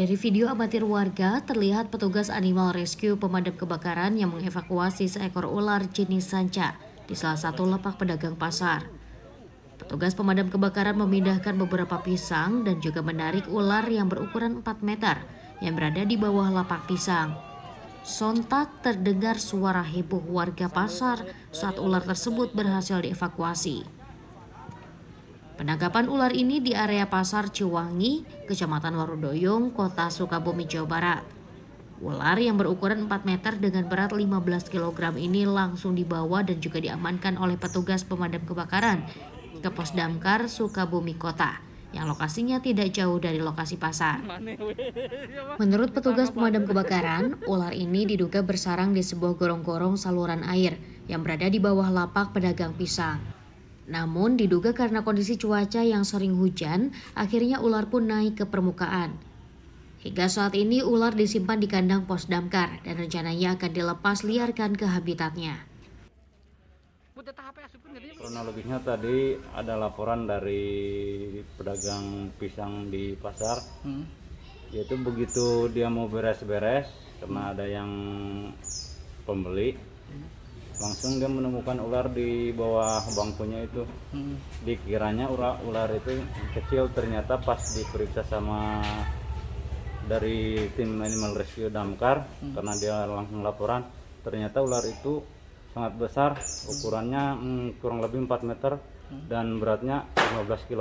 Dari video amatir warga, terlihat petugas animal rescue pemadam kebakaran yang mengevakuasi seekor ular jenis sanca di salah satu lapak pedagang pasar. Petugas pemadam kebakaran memindahkan beberapa pisang dan juga menarik ular yang berukuran 4 meter yang berada di bawah lapak pisang. Sontak terdengar suara heboh warga pasar saat ular tersebut berhasil dievakuasi. Penangkapan ular ini di area pasar Ciwangi, Kecamatan Warudoyong, Kota Sukabumi, Jawa Barat. Ular yang berukuran 4 meter dengan berat 15 kg ini langsung dibawa dan juga diamankan oleh petugas pemadam kebakaran ke pos damkar Sukabumi Kota yang lokasinya tidak jauh dari lokasi pasar. Menurut petugas pemadam kebakaran, ular ini diduga bersarang di sebuah gorong-gorong saluran air yang berada di bawah lapak pedagang pisang. Namun diduga karena kondisi cuaca yang sering hujan, akhirnya ular pun naik ke permukaan. Hingga saat ini ular disimpan di kandang pos damkar dan rencananya akan dilepas liarkan ke habitatnya. Ya, Kronologisnya tadi ada laporan dari pedagang pisang di pasar, hmm. yaitu begitu dia mau beres-beres karena ada yang pembeli, hmm langsung dia menemukan ular di bawah bangkunya itu hmm. dikiranya ular ular itu kecil ternyata pas diperiksa sama dari tim animal rescue damkar hmm. karena dia langsung laporan ternyata ular itu sangat besar ukurannya hmm, kurang lebih 4 meter hmm. dan beratnya 15 kg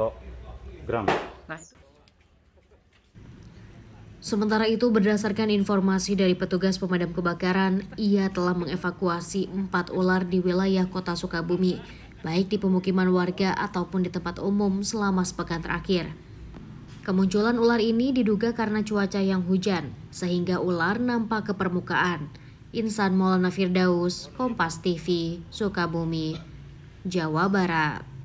Sementara itu, berdasarkan informasi dari petugas pemadam kebakaran, ia telah mengevakuasi empat ular di wilayah kota Sukabumi, baik di pemukiman warga ataupun di tempat umum selama sepekan terakhir. Kemunculan ular ini diduga karena cuaca yang hujan, sehingga ular nampak ke permukaan. Insan Maulana Firdaus, Kompas TV, Sukabumi, Jawa Barat.